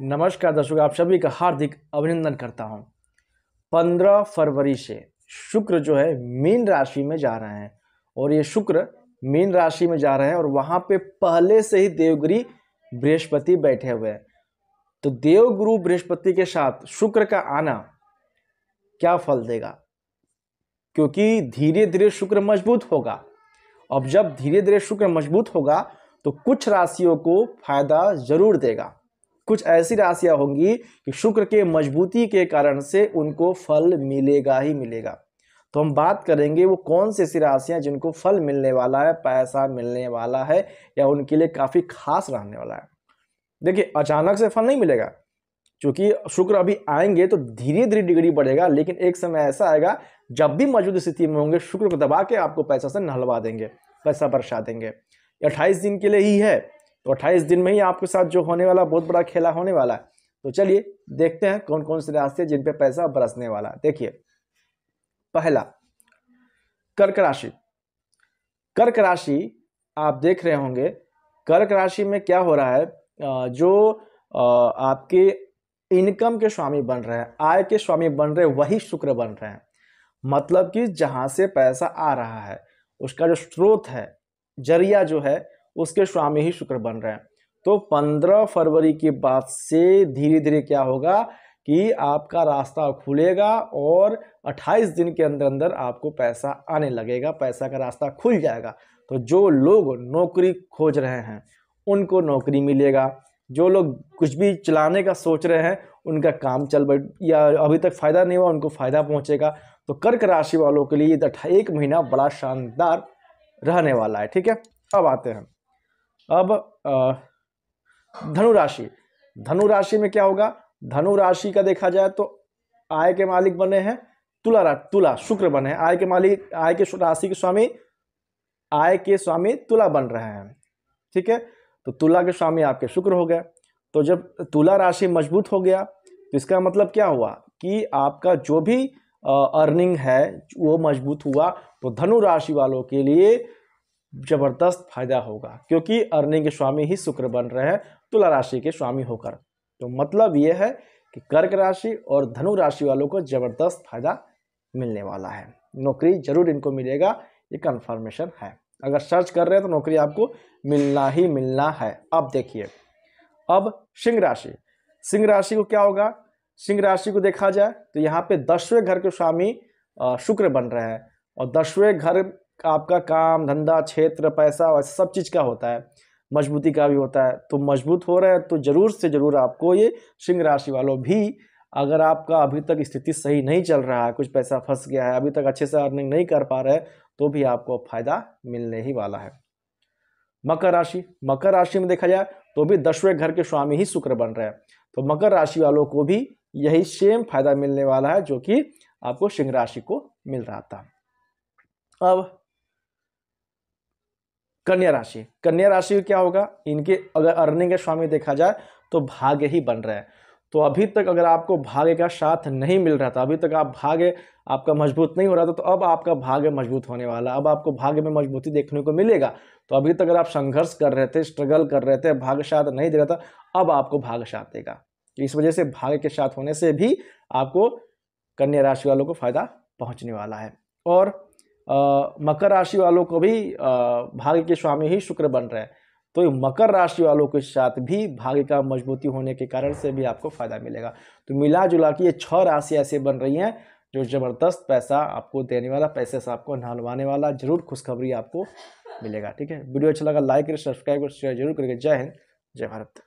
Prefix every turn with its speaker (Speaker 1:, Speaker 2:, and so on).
Speaker 1: नमस्कार दर्शक आप सभी का हार्दिक अभिनंदन करता हूं पंद्रह फरवरी से शुक्र जो है मीन राशि में जा रहे हैं और ये शुक्र मीन राशि में जा रहे हैं और वहां पे पहले से ही देवगुरी बृहस्पति बैठे हुए हैं तो देवगुरु बृहस्पति के साथ शुक्र का आना क्या फल देगा क्योंकि धीरे धीरे शुक्र मजबूत होगा अब जब धीरे धीरे शुक्र मजबूत होगा तो कुछ राशियों को फायदा जरूर देगा कुछ ऐसी राशियां होंगी कि शुक्र के मजबूती के कारण से उनको फल मिलेगा ही मिलेगा तो हम बात करेंगे वो कौन सी ऐसी राशियाँ जिनको फल मिलने वाला है पैसा मिलने वाला है या उनके लिए काफ़ी खास रहने वाला है देखिए अचानक से फल नहीं मिलेगा क्योंकि शुक्र अभी आएंगे तो धीरे धीरे डिग्री बढ़ेगा लेकिन एक समय ऐसा आएगा जब भी मौजूद स्थिति में होंगे शुक्र को दबा के आपको पैसा से नहलवा देंगे पैसा बरसा देंगे अट्ठाईस दिन के लिए ही है तो अट्ठाईस दिन में ही आपके साथ जो होने वाला बहुत बड़ा खेला होने वाला है तो चलिए देखते हैं कौन कौन से रास्ते जिन पे पैसा बरसने वाला है देखिए पहला कर्क राशि कर्क राशि आप देख रहे होंगे कर्क राशि में क्या हो रहा है जो आपके इनकम के स्वामी बन रहे हैं आय के स्वामी बन रहे वही शुक्र बन रहे हैं मतलब कि जहां से पैसा आ रहा है उसका जो स्रोत है जरिया जो है उसके स्वामी ही शुक्र बन रहे हैं तो पंद्रह फरवरी के बाद से धीरे धीरे क्या होगा कि आपका रास्ता खुलेगा और 28 दिन के अंदर अंदर आपको पैसा आने लगेगा पैसा का रास्ता खुल जाएगा तो जो लोग नौकरी खोज रहे हैं उनको नौकरी मिलेगा जो लोग कुछ भी चलाने का सोच रहे हैं उनका काम चल बैठ या अभी तक फ़ायदा नहीं हुआ उनको फ़ायदा पहुंचेगा तो कर्क राशि वालों के लिए एक महीना बड़ा शानदार रहने वाला है ठीक है अब आते हैं अब धनु राशि धनु राशि में क्या होगा धनु राशि का देखा जाए तो आय के मालिक बने हैं तुला रा तुला शुक्र बने हैं आय के मालिक आय के राशि के स्वामी आय के स्वामी तुला बन रहे हैं ठीक है तो तुला के स्वामी आपके शुक्र हो गए तो जब तुला राशि मजबूत हो गया तो इसका मतलब क्या हुआ कि आपका जो भी अर्निंग है वो मजबूत हुआ तो धनु राशि वालों के लिए जबरदस्त फायदा होगा क्योंकि अर्निंग के स्वामी ही शुक्र बन रहे हैं तुला राशि के स्वामी होकर तो मतलब ये है कि कर्क राशि और धनु राशि वालों को जबरदस्त फायदा मिलने वाला है नौकरी जरूर इनको मिलेगा ये कन्फर्मेशन है अगर सर्च कर रहे हैं तो नौकरी आपको मिलना ही मिलना है अब देखिए अब सिंह राशि सिंह राशि को क्या होगा सिंह राशि को देखा जाए तो यहाँ पे दसवें घर के स्वामी शुक्र बन रहे हैं और दसवें घर आपका काम धंधा क्षेत्र पैसा वैसा सब चीज़ का होता है मजबूती का भी होता है तो मजबूत हो रहे हैं तो ज़रूर से ज़रूर आपको ये सिंह राशि वालों भी अगर आपका अभी तक स्थिति सही नहीं चल रहा है कुछ पैसा फंस गया है अभी तक अच्छे से अर्निंग नहीं कर पा रहे तो भी आपको फायदा मिलने ही वाला है मकर राशि मकर राशि में देखा जाए तो भी दसवें घर के स्वामी ही शुक्र बन रहे हैं तो मकर राशि वालों को भी यही सेम फायदा मिलने वाला है जो कि आपको सिंह राशि को मिल रहा था अब कन्या राशि कन्या राशि क्या होगा इनके अगर अर्निंग के स्वामी देखा जाए तो भाग्य ही बन रहा है तो अभी तक अगर आपको भाग्य का साथ नहीं मिल रहा था अभी तक आप भाग्य आपका मजबूत नहीं हो रहा था तो अब आपका भाग्य मजबूत होने वाला अब आपको भाग्य में मजबूती देखने को मिलेगा तो अभी तक अगर आप संघर्ष कर रहे थे स्ट्रगल कर रहे थे भाग्य साथ नहीं दे रहा था अब आपको भाग्य साथ देगा तो इस वजह से भाग्य के साथ होने से भी आपको कन्या राशि वालों को फायदा पहुंचने वाला है और मकर राशि वालों को भी भाग्य के स्वामी ही शुक्र बन रहे हैं तो मकर राशि वालों के साथ भी भाग्य का मजबूती होने के कारण से भी आपको फायदा मिलेगा तो मिला जुला के ये छः राशि ऐसे बन रही हैं जो ज़बरदस्त पैसा आपको देने वाला पैसे से आपको नहलवाने वाला जरूर खुशखबरी आपको मिलेगा ठीक है वीडियो अच्छा लगा लाइक करें सब्सक्राइब और शेयर जरूर करके जय हिंद जय भारत